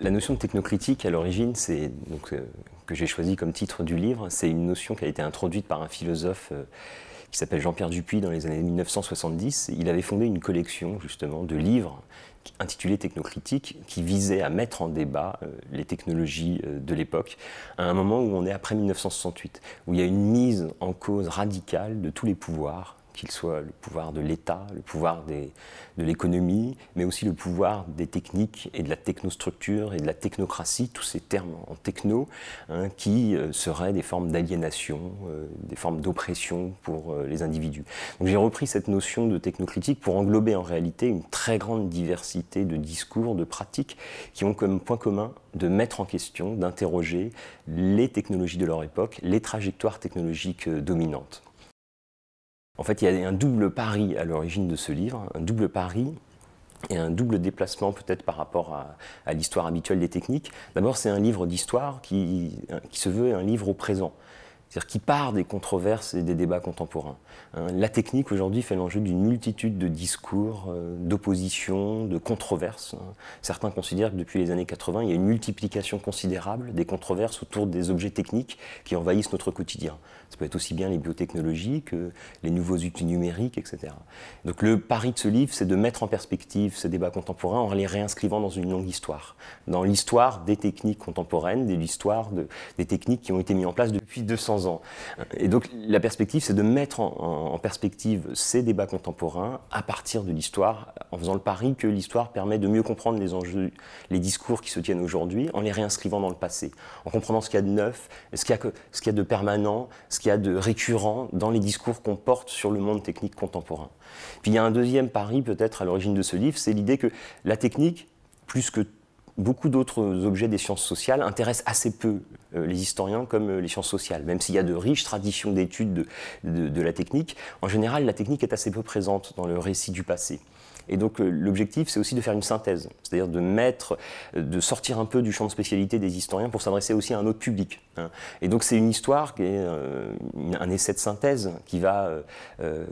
La notion de technocritique, à l'origine, c'est donc euh, que j'ai choisi comme titre du livre, c'est une notion qui a été introduite par un philosophe euh, qui s'appelle Jean-Pierre Dupuis dans les années 1970. Il avait fondé une collection justement de livres intitulés « Technocritique qui visait à mettre en débat euh, les technologies de l'époque à un moment où on est après 1968, où il y a une mise en cause radicale de tous les pouvoirs qu'il soit le pouvoir de l'État, le pouvoir de l'économie, mais aussi le pouvoir des techniques et de la technostructure et de la technocratie, tous ces termes en techno, hein, qui euh, seraient des formes d'aliénation, euh, des formes d'oppression pour euh, les individus. Donc j'ai repris cette notion de technocritique pour englober en réalité une très grande diversité de discours, de pratiques, qui ont comme point commun de mettre en question, d'interroger les technologies de leur époque, les trajectoires technologiques dominantes. En fait, il y a un double pari à l'origine de ce livre, un double pari et un double déplacement peut-être par rapport à, l'histoire habituelle des techniques. D'abord, c'est un livre d'histoire qui, qui, se veut un livre au présent c'est-à-dire qui part des controverses et des débats contemporains. Hein, la technique aujourd'hui fait l'enjeu d'une multitude de discours, euh, d'oppositions, de controverses. Hein. Certains considèrent que depuis les années 80, il y a une multiplication considérable des controverses autour des objets techniques qui envahissent notre quotidien. Ça peut être aussi bien les biotechnologies que euh, les nouveaux outils numériques, etc. Donc le pari de ce livre, c'est de mettre en perspective ces débats contemporains en les réinscrivant dans une longue histoire, dans l'histoire des techniques contemporaines, de l'histoire des techniques qui ont été mises en place depuis 200 ans. Et donc la perspective, c'est de mettre en, perspective ces débats contemporains à partir de l'histoire, en faisant le pari que l'histoire permet de mieux comprendre les enjeux, les discours qui se tiennent aujourd'hui, en les réinscrivant dans le passé, en comprenant ce qu'il y a de neuf, ce qu'il y, y a, de permanent, ce qu'il y a de récurrent dans les discours qu'on porte sur le monde technique contemporain. Puis il y a un deuxième pari peut-être à l'origine de ce livre, c'est l'idée que la technique, plus que beaucoup d'autres objets des sciences sociales intéressent assez peu euh, les historiens comme euh, les sciences sociales. Même s'il y a de riches traditions d'études de, la technique, en général, la technique est assez peu présente dans le récit du passé. Et donc euh, l'objectif, c'est aussi de faire une synthèse, c'est-à-dire de mettre, de sortir un peu du champ de spécialité des historiens pour s'adresser aussi à un autre public. Hein. Et donc c'est une histoire qui est un essai de synthèse qui va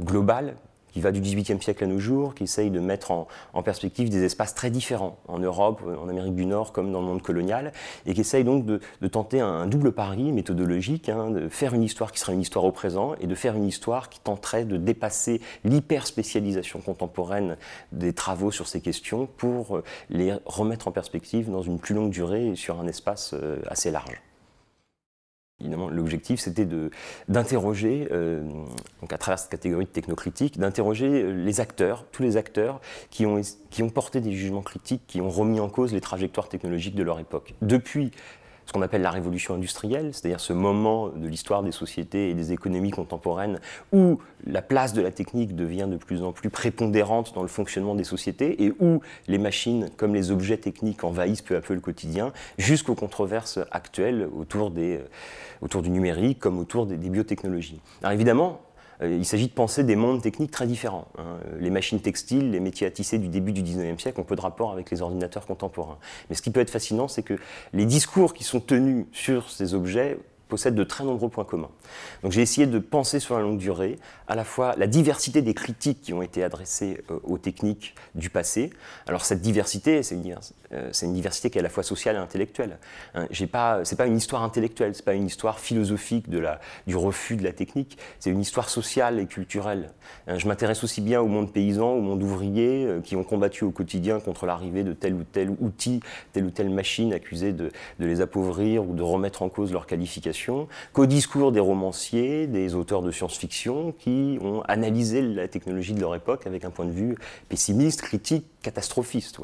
global, qui va du XVIIIe siècle à nos jours, qui essaye de mettre en, perspective des espaces très différents en Europe, en Amérique du Nord, comme dans le monde colonial, et qui essaye donc de, tenter un, double pari méthodologique, hein, de faire une histoire qui sera une histoire au présent et de faire une histoire qui tenterait de dépasser l'hyperspécialisation contemporaine des travaux sur ces questions pour euh, les remettre en perspective dans une plus longue durée et sur un espace euh, assez large. L'objectif, c'était d'interroger, euh, donc à travers cette catégorie de technocritique, d'interroger euh, les acteurs, tous les acteurs qui ont, qui ont porté des jugements critiques, qui ont remis en cause les trajectoires technologiques de leur époque. Depuis ce qu'on appelle la révolution industrielle, c'est-à-dire ce moment de l'histoire des sociétés et des économies contemporaines où la place de la technique devient de plus en plus prépondérante dans le fonctionnement des sociétés et où les machines comme les objets techniques envahissent peu à peu le quotidien, jusqu'aux controverses actuelles autour, des, euh, autour du numérique comme autour des, biotechnologies. Alors évidemment, euh, il s'agit de penser des mondes techniques très différents. Hein. Les machines textiles, les métiers à tisser du début du 19e siècle ont peu de rapport avec les ordinateurs contemporains. Mais ce qui peut être fascinant, c'est que les discours qui sont tenus sur ces objets possède de très nombreux points communs. Donc j'ai essayé de penser sur la longue durée à la fois la diversité des critiques qui ont été adressées euh, aux techniques du passé. Alors cette diversité, c'est une, euh, une, diversité qui est à la fois sociale et intellectuelle. Ce hein. j'ai pas, c'est pas une histoire intellectuelle, c'est pas une histoire philosophique de la, du refus de la technique, c'est une histoire sociale et culturelle. Hein. je m'intéresse aussi bien au monde paysan, au monde ouvrier, euh, qui ont combattu au quotidien contre l'arrivée de tel ou tel outil, telle ou telle machine accusée de, de les appauvrir ou de remettre en cause leur qualification qu'au discours des romanciers, des auteurs de science-fiction qui ont analysé la technologie de leur époque avec un point de vue pessimiste, critique, catastrophiste.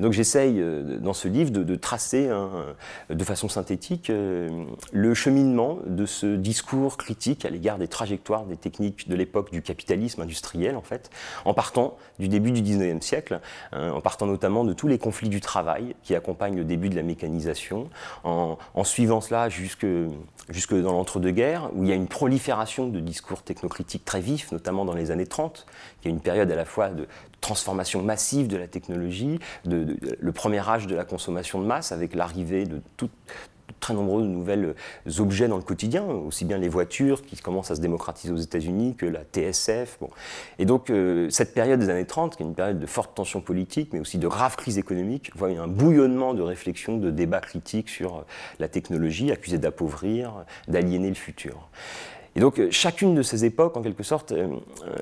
donc j'essaye euh, dans ce livre de, tracer euh, de façon synthétique euh, le cheminement de ce discours critique à l'égard des trajectoires des techniques de l'époque du capitalisme industriel en fait, en partant du début du 19e siècle, hein, en partant notamment de tous les conflits du travail qui accompagnent le début de la mécanisation, en, en suivant cela jusque jusque dans l'entre-deux-guerres, où il y a une prolifération de discours technocritiques très vifs, notamment dans les années 30. qui y a une période à la fois de transformation massive de la technologie, de, le premier âge de la consommation de masse, avec l'arrivée de toute très nombreux de nouvelles euh, objets dans le quotidien, aussi bien les voitures qui commencent à se démocratiser aux États-Unis que la TSF. Et donc, euh, cette période des années 30, qui est une période de forte tension politique, mais aussi de grave crise économique, voit un bouillonnement de réflexions, de débats critiques sur euh, la technologie, accusée d'appauvrir, d'aliéner le futur. Et donc, chacune de ces époques, en quelque sorte,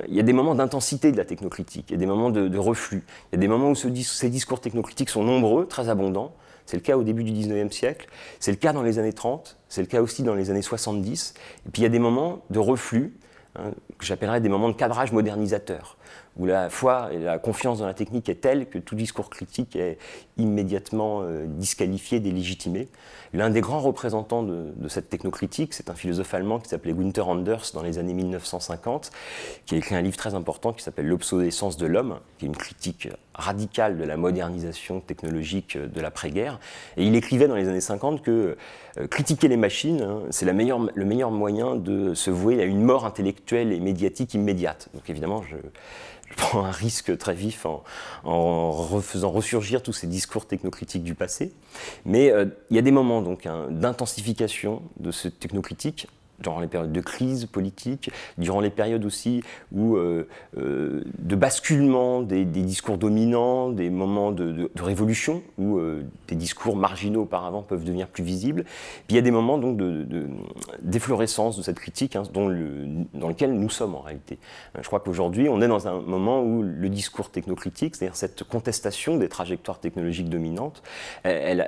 il y a des moments d'intensité de la technocritique, il y a des moments de, reflux, il y a des moments où ces discours technocritiques sont nombreux, très abondants, c'est le cas au début du 19e siècle, c'est le cas dans les années 30, c'est le cas aussi dans les années 70. Et puis il y a des moments de reflux, hein, que j'appellerais des moments de cadrage modernisateur où la foi et la confiance dans la technique est telle que tout discours critique est immédiatement euh, disqualifié, délégitimé. L'un des grands représentants de, cette technocritique, c'est un philosophe allemand qui s'appelait Günther Anders dans les années 1950, qui a écrit un livre très important qui s'appelle L'obsolescence de l'homme, qui est une critique radicale de la modernisation technologique de l'après-guerre. Et il écrivait dans les années 50 que euh, critiquer les machines, hein, c'est le meilleur moyen de se vouer à une mort intellectuelle et médiatique immédiate. Donc évidemment, je, prends un risque très vif en, faisant ressurgir tous ces discours technocritiques du passé. Mais euh, il y a des moments donc hein, d'intensification de ce technocritique durant les périodes de crise politique, durant les périodes aussi où, euh, euh, de basculement des, discours dominants, des moments de, révolution où euh, des discours marginaux auparavant peuvent devenir plus visibles. Puis il y a des moments donc d'efflorescence de, cette critique hein, dont le, dans lequel nous sommes en réalité. Je crois qu'aujourd'hui on est dans un moment où le discours technocritique, c'est-à-dire cette contestation des trajectoires technologiques dominantes, elle,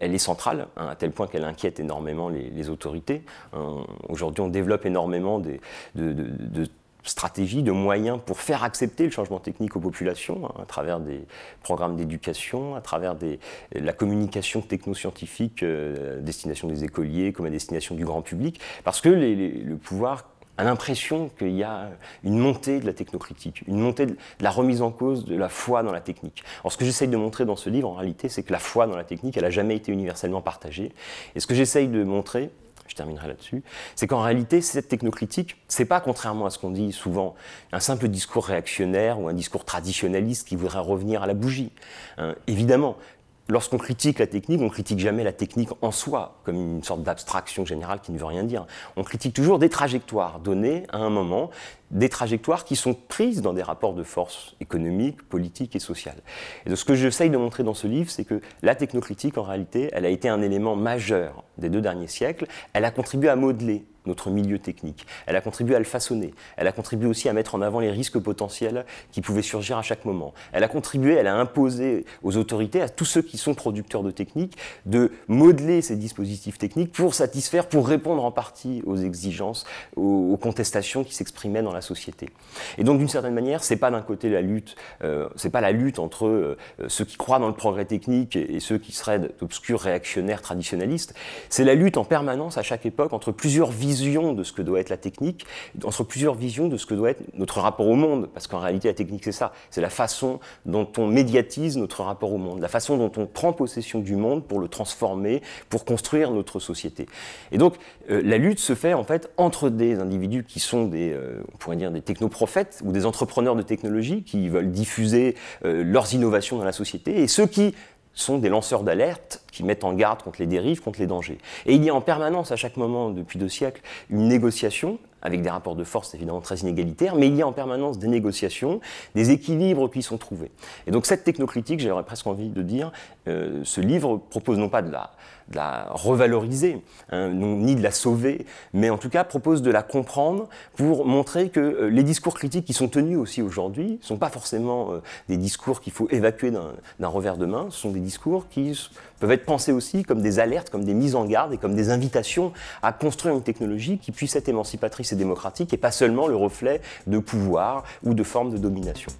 est centrale hein, à tel point qu'elle inquiète énormément les, les autorités. Hein, Aujourd'hui, on développe énormément des, de, stratégies, de moyens pour faire accepter le changement technique aux populations hein, à travers des programmes d'éducation, à travers des, la communication technoscientifique euh, à destination des écoliers comme à destination du grand public, parce que le pouvoir a l'impression qu'il y a une montée de la technocritique, une montée de la remise en cause de la foi dans la technique. Alors ce que j'essaye de montrer dans ce livre, en réalité, c'est que la foi dans la technique, elle n'a jamais été universellement partagée. Et ce que j'essaye de montrer, je terminerai là-dessus, c'est qu'en réalité, cette technocritique, n'est pas, contrairement à ce qu'on dit souvent, un simple discours réactionnaire ou un discours traditionnaliste qui voudrait revenir à la bougie. Hein. évidemment, lorsqu'on critique la technique, on critique jamais la technique en soi, comme une sorte d'abstraction générale qui ne veut rien dire. On critique toujours des trajectoires données à un moment, des trajectoires qui sont prises dans des rapports de force économiques, politiques et sociales. Et ce que j'essaye de montrer dans ce livre, c'est que la technocritique, en réalité, elle a été un élément majeur des deux derniers siècles. Elle a contribué à modeler notre milieu technique. Elle a contribué à le façonner. Elle a contribué aussi à mettre en avant les risques potentiels qui pouvaient surgir à chaque moment. Elle a contribué, elle a imposé aux autorités, à tous ceux qui sont producteurs de techniques, de modeler ces dispositifs techniques pour satisfaire, pour répondre en partie aux exigences, aux contestations qui s'exprimaient dans la société. Et donc, d'une certaine manière, c'est pas d'un côté la lutte, euh, c'est pas la lutte entre euh, ceux qui croient dans le progrès technique et, ceux qui seraient d'obscurs réactionnaires traditionnalistes. C'est la lutte en permanence à chaque époque entre plusieurs visions de ce que doit être la technique, entre plusieurs visions de ce que doit être notre rapport au monde, parce qu'en réalité, la technique, c'est ça. C'est la façon dont on médiatise notre rapport au monde, la façon dont on prend possession du monde pour le transformer, pour construire notre société. Et donc, euh, la lutte se fait en fait entre des individus qui sont des, dire, des technoprophètes ou des entrepreneurs de technologie qui veulent diffuser euh, leurs innovations dans la société, et ceux qui sont des lanceurs d'alerte qui mettent en garde contre les dérives, contre les dangers. Et il y a en permanence, à chaque moment depuis deux siècles, une négociation avec des rapports de force évidemment très inégalitaires, mais il y a en permanence des négociations, des équilibres qui sont trouvés. Et donc cette technocritique, j'aurais presque envie de dire, euh, ce livre propose non pas de la, la revaloriser, hein, ni de la sauver, mais en tout cas propose de la comprendre pour montrer que euh, les discours critiques qui sont tenus aussi aujourd'hui ne sont pas forcément euh, des discours qu'il faut évacuer d'un revers de main, ce sont des discours qui peuvent être pensés aussi comme des alertes, comme des mises en garde et comme des invitations à construire une technologie qui puisse être émancipatrice démocratique et pas seulement le reflet de pouvoir ou de forme de domination.